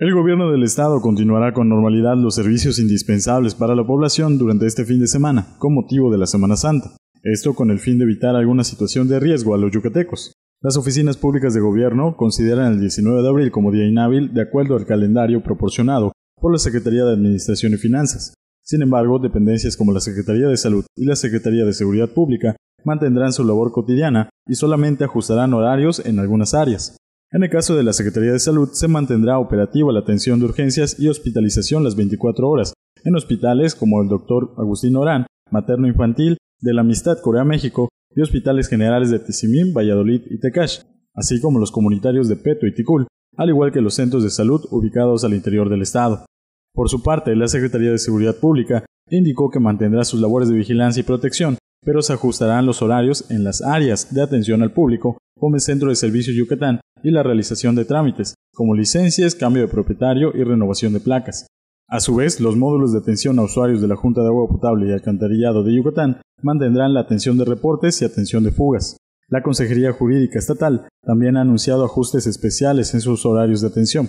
El gobierno del estado continuará con normalidad los servicios indispensables para la población durante este fin de semana, con motivo de la Semana Santa. Esto con el fin de evitar alguna situación de riesgo a los yucatecos. Las oficinas públicas de gobierno consideran el 19 de abril como día inhábil de acuerdo al calendario proporcionado por la Secretaría de Administración y Finanzas. Sin embargo, dependencias como la Secretaría de Salud y la Secretaría de Seguridad Pública mantendrán su labor cotidiana y solamente ajustarán horarios en algunas áreas. En el caso de la Secretaría de Salud, se mantendrá operativa la atención de urgencias y hospitalización las 24 horas en hospitales como el Dr. Agustín Orán, Materno Infantil, de la Amistad Corea México y hospitales generales de Tizimín, Valladolid y Tecash, así como los comunitarios de Peto y Ticul, al igual que los centros de salud ubicados al interior del Estado. Por su parte, la Secretaría de Seguridad Pública indicó que mantendrá sus labores de vigilancia y protección, pero se ajustarán los horarios en las áreas de atención al público, como el Centro de Servicios Yucatán, y la realización de trámites, como licencias, cambio de propietario y renovación de placas. A su vez, los módulos de atención a usuarios de la Junta de Agua Potable y Alcantarillado de Yucatán mantendrán la atención de reportes y atención de fugas. La Consejería Jurídica Estatal también ha anunciado ajustes especiales en sus horarios de atención.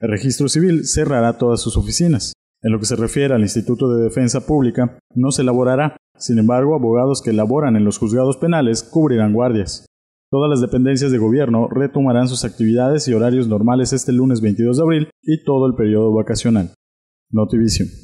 El Registro Civil cerrará todas sus oficinas. En lo que se refiere al Instituto de Defensa Pública, no se elaborará. Sin embargo, abogados que laboran en los juzgados penales cubrirán guardias. Todas las dependencias de gobierno retomarán sus actividades y horarios normales este lunes 22 de abril y todo el periodo vacacional. Notivision.